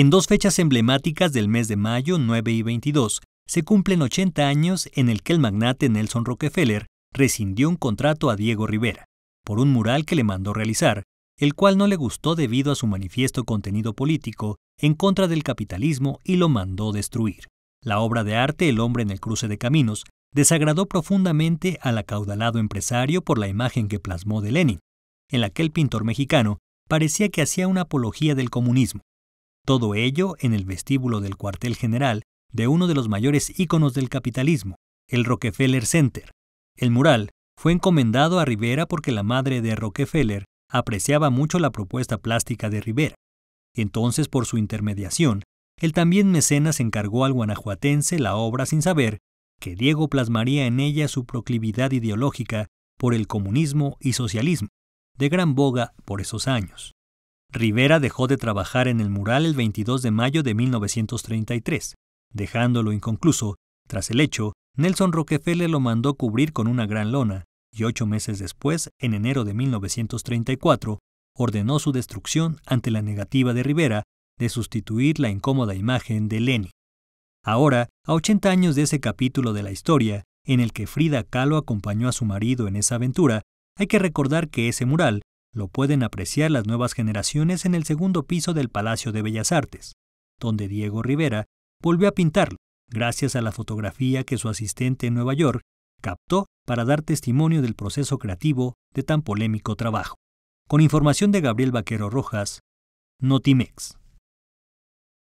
En dos fechas emblemáticas del mes de mayo, 9 y 22, se cumplen 80 años en el que el magnate Nelson Rockefeller rescindió un contrato a Diego Rivera por un mural que le mandó realizar, el cual no le gustó debido a su manifiesto contenido político en contra del capitalismo y lo mandó destruir. La obra de arte El hombre en el cruce de caminos desagradó profundamente al acaudalado empresario por la imagen que plasmó de Lenin, en la que el pintor mexicano parecía que hacía una apología del comunismo, todo ello en el vestíbulo del cuartel general de uno de los mayores íconos del capitalismo, el Rockefeller Center. El mural fue encomendado a Rivera porque la madre de Rockefeller apreciaba mucho la propuesta plástica de Rivera. Entonces, por su intermediación, el también mecenas encargó al guanajuatense la obra sin saber que Diego plasmaría en ella su proclividad ideológica por el comunismo y socialismo, de gran boga por esos años. Rivera dejó de trabajar en el mural el 22 de mayo de 1933, dejándolo inconcluso. Tras el hecho, Nelson Rockefeller lo mandó cubrir con una gran lona, y ocho meses después, en enero de 1934, ordenó su destrucción ante la negativa de Rivera de sustituir la incómoda imagen de Lenny. Ahora, a 80 años de ese capítulo de la historia, en el que Frida Kahlo acompañó a su marido en esa aventura, hay que recordar que ese mural lo pueden apreciar las nuevas generaciones en el segundo piso del Palacio de Bellas Artes, donde Diego Rivera volvió a pintarlo, gracias a la fotografía que su asistente en Nueva York captó para dar testimonio del proceso creativo de tan polémico trabajo. Con información de Gabriel Vaquero Rojas, Notimex.